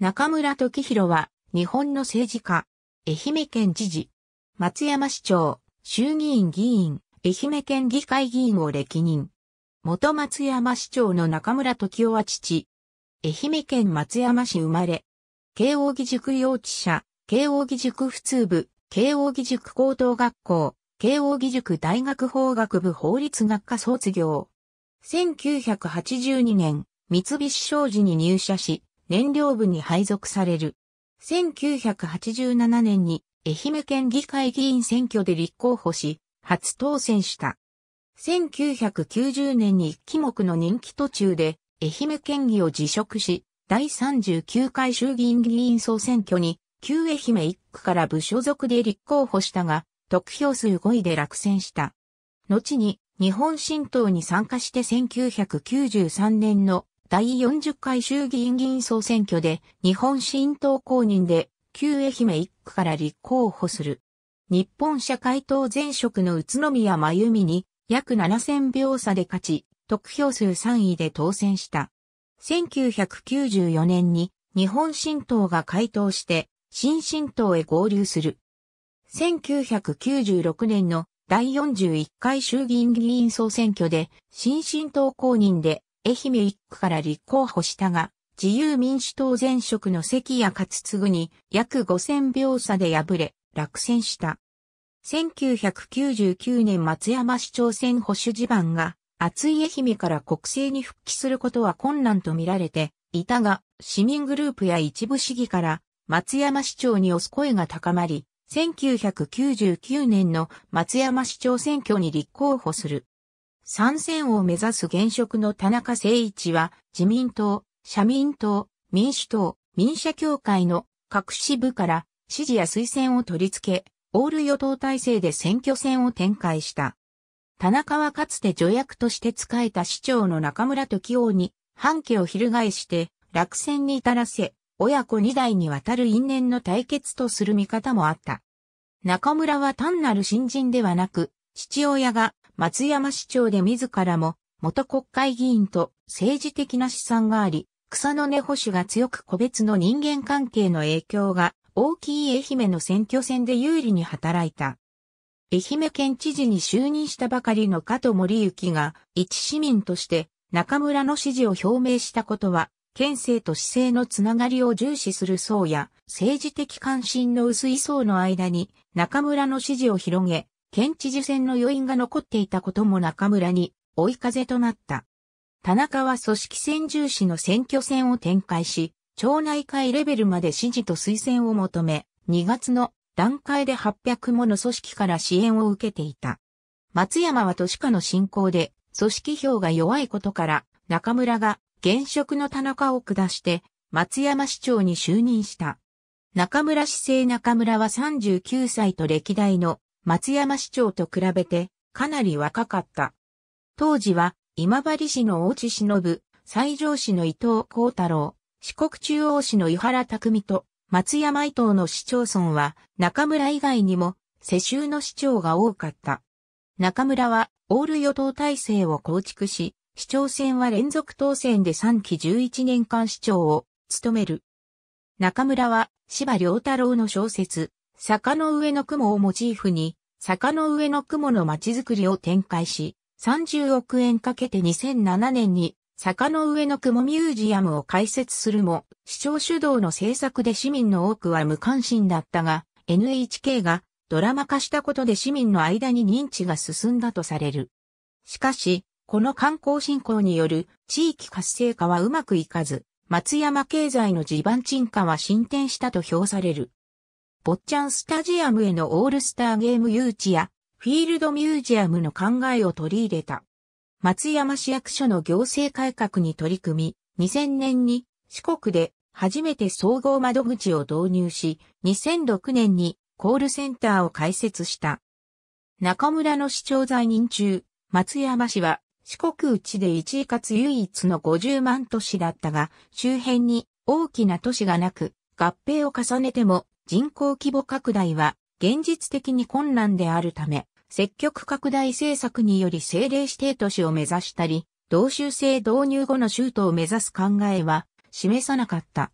中村時弘は、日本の政治家、愛媛県知事、松山市長、衆議院議員、愛媛県議会議員を歴任。元松山市長の中村時夫は父。愛媛県松山市生まれ。慶応義塾幼稚舎、慶応義塾普通部、慶応義塾高等学校、慶応義塾大学法学部法律学科卒業。1982年、三菱商事に入社し、燃料部に配属される。1987年に愛媛県議会議員選挙で立候補し、初当選した。1990年に一期目の任期途中で愛媛県議を辞職し、第39回衆議院議員総選挙に旧愛媛1区から部所属で立候補したが、得票数5位で落選した。後に日本新党に参加して1993年の第40回衆議院議員総選挙で日本新党公認で旧愛媛1区から立候補する。日本社会党前職の宇都宮真由美に約7000票差で勝ち、得票数3位で当選した。1994年に日本新党が回答して新新党へ合流する。1996年の第41回衆議院議員総選挙で新進党公認で愛媛一区から立候補したが、自由民主党前職の関谷勝次に約5000秒差で敗れ、落選した。1999年松山市長選保守地盤が、厚い愛媛から国政に復帰することは困難と見られていたが、市民グループや一部市議から松山市長に押す声が高まり、1999年の松山市長選挙に立候補する。参戦を目指す現職の田中誠一は、自民党、社民党、民主党、民社協会の各支部から支持や推薦を取り付け、オール与党体制で選挙戦を展開した。田中はかつて助役として仕えた市長の中村時雄に、反旗を翻して、落選に至らせ、親子二代にわたる因縁の対決とする見方もあった。中村は単なる新人ではなく、父親が松山市長で自らも、元国会議員と政治的な資産があり、草の根保守が強く個別の人間関係の影響が大きい愛媛の選挙戦で有利に働いた。愛媛県知事に就任したばかりの加藤森幸が一市民として中村の支持を表明したことは、県政と市政のつながりを重視する層や政治的関心の薄い層の間に中村の支持を広げ、県知事選の余韻が残っていたことも中村に追い風となった。田中は組織戦重視の選挙戦を展開し、町内会レベルまで支持と推薦を求め、2月の段階で800もの組織から支援を受けていた。松山は都市化の進行で、組織票が弱いことから、中村が現職の田中を下して、松山市長に就任した。中村市政中村は39歳と歴代の松山市長と比べてかなり若かった。当時は今治市の大地忍、西条市の伊藤幸太郎、四国中央市の湯原匠と松山伊藤の市町村は中村以外にも世襲の市長が多かった。中村はオール与党体制を構築し、市長選は連続当選で3期11年間市長を務める。中村は芝良太郎の小説、坂の上の雲をモチーフに坂の上の雲の街づくりを展開し、30億円かけて2007年に坂の上の雲ミュージアムを開設するも、市長主導の政策で市民の多くは無関心だったが、NHK がドラマ化したことで市民の間に認知が進んだとされる。しかし、この観光振興による地域活性化はうまくいかず、松山経済の地盤沈下は進展したと評される。坊っちゃんスタジアムへのオールスターゲーム誘致や、フィールドミュージアムの考えを取り入れた。松山市役所の行政改革に取り組み、2000年に四国で初めて総合窓口を導入し、2006年にコールセンターを開設した。中村の市長在任中、松山市は四国うちで一位かつ唯一の50万都市だったが、周辺に大きな都市がなく、合併を重ねても人口規模拡大は現実的に困難であるため、積極拡大政策により政令指定都市を目指したり、同州制導入後の州都を目指す考えは示さなかった。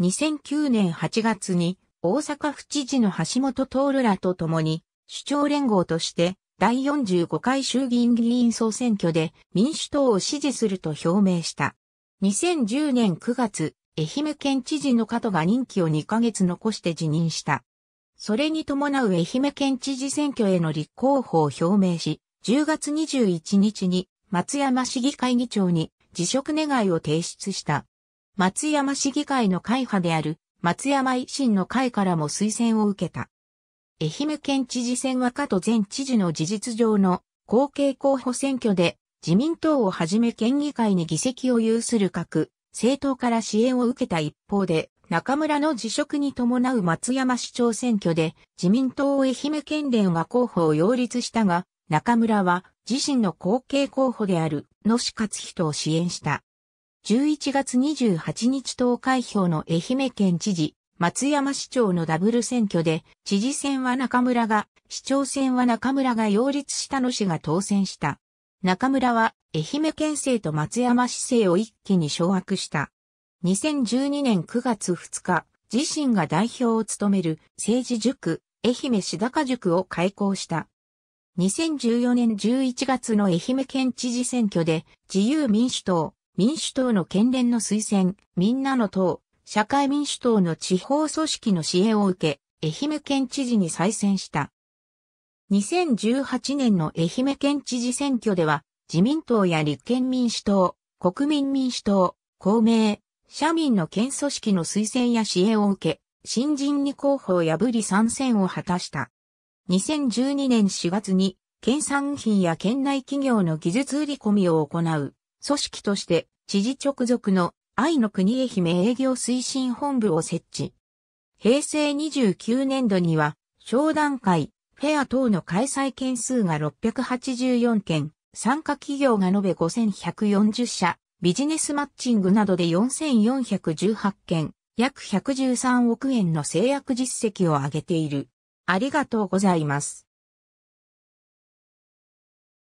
2009年8月に大阪府知事の橋本徹らと共に首長連合として第45回衆議院議員総選挙で民主党を支持すると表明した。2010年9月、愛媛県知事の加藤が任期を2ヶ月残して辞任した。それに伴う愛媛県知事選挙への立候補を表明し、10月21日に松山市議会議長に辞職願を提出した。松山市議会の会派である松山維新の会からも推薦を受けた。愛媛県知事選は加藤前知事の事実上の後継候補選挙で自民党をはじめ県議会に議席を有する各政党から支援を受けた一方で、中村の辞職に伴う松山市長選挙で自民党愛媛県連は候補を擁立したが、中村は自身の後継候補である野志勝人を支援した。11月28日投開票の愛媛県知事、松山市長のダブル選挙で、知事選は中村が、市長選は中村が擁立した野氏が当選した。中村は愛媛県政と松山市政を一気に掌握した。2012年9月2日、自身が代表を務める政治塾、愛媛市高塾を開校した。2014年11月の愛媛県知事選挙で自由民主党、民主党の県連の推薦、みんなの党、社会民主党の地方組織の支援を受け、愛媛県知事に再選した。2018年の愛媛県知事選挙では、自民党や立憲民主党、国民民主党、公明、社民の県組織の推薦や支援を受け、新人に候補を破り参戦を果たした。2012年4月に、県産品や県内企業の技術売り込みを行う、組織として、知事直属の愛の国愛媛営業推進本部を設置。平成29年度には、商談会、フェア等の開催件数が684件、参加企業が延べ5140社、ビジネスマッチングなどで4418件、約113億円の制約実績を上げている。ありがとうございます。